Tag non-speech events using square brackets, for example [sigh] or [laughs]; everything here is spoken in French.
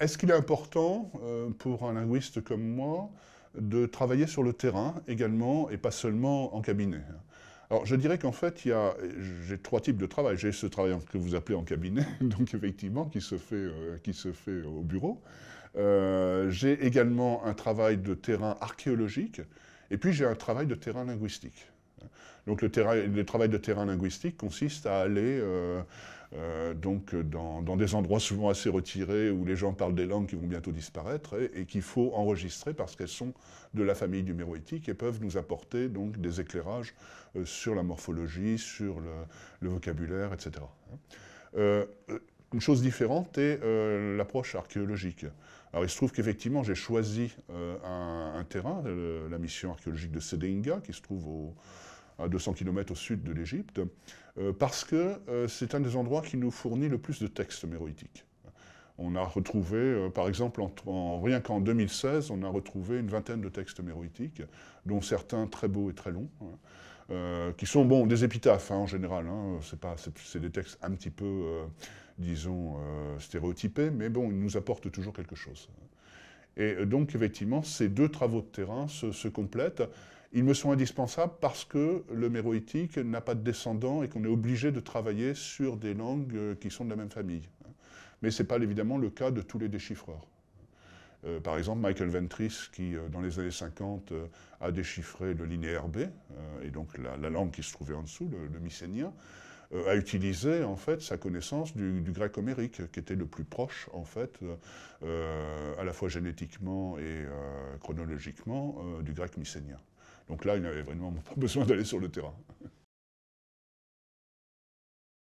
Est-ce qu'il est important euh, pour un linguiste comme moi de travailler sur le terrain également et pas seulement en cabinet alors, je dirais qu'en fait, j'ai trois types de travail. J'ai ce travail que vous appelez en cabinet, [laughs] donc effectivement, qui se fait, euh, qui se fait au bureau. Euh, j'ai également un travail de terrain archéologique, et puis j'ai un travail de terrain linguistique. Donc le, travail de terrain linguistique consiste à aller euh, euh, donc dans, des endroits souvent assez retirés où les gens parlent des langues qui vont bientôt disparaître et, qu'il faut enregistrer parce qu'elles sont de la famille du et peuvent nous apporter donc des éclairages euh, sur la morphologie, sur le, le vocabulaire, etc. Une chose différente est euh, l'approche archéologique. Alors il se trouve qu'effectivement j'ai choisi euh, un, terrain, euh, la mission archéologique de Sedeinga, qui se trouve à 200 km au sud de l'Égypte, parce que c'est un des endroits qui nous fournit le plus de textes méroïtiques. On a retrouvé, par exemple, en, rien qu'en 2016, on a retrouvé une vingtaine de textes méroïtiques, dont certains très beaux et très longs. Hein. Euh, qui sont bon, des épitaphes hein, en général. Hein, c'est des textes un petit peu, euh, disons, euh, stéréotypés, mais bon, ils nous apportent toujours quelque chose. Et donc, effectivement, ces deux travaux de terrain se, complètent. Ils me sont indispensables parce que le méroïtique n'a pas de descendants et qu'on est obligé de travailler sur des langues qui sont de la même famille. Mais ce n'est pas évidemment le cas de tous les déchiffreurs. par exemple, Michael Ventris, qui, dans les années 50, a déchiffré le linéaire B, et donc la, langue qui se trouvait en dessous, le, mycénien, euh, a utilisé en fait sa connaissance du, du, grec homérique, qui était le plus proche en fait, euh, à la fois génétiquement et euh, chronologiquement, du grec mycénien. Donc là, il n'avait vraiment pas besoin d'aller sur le terrain.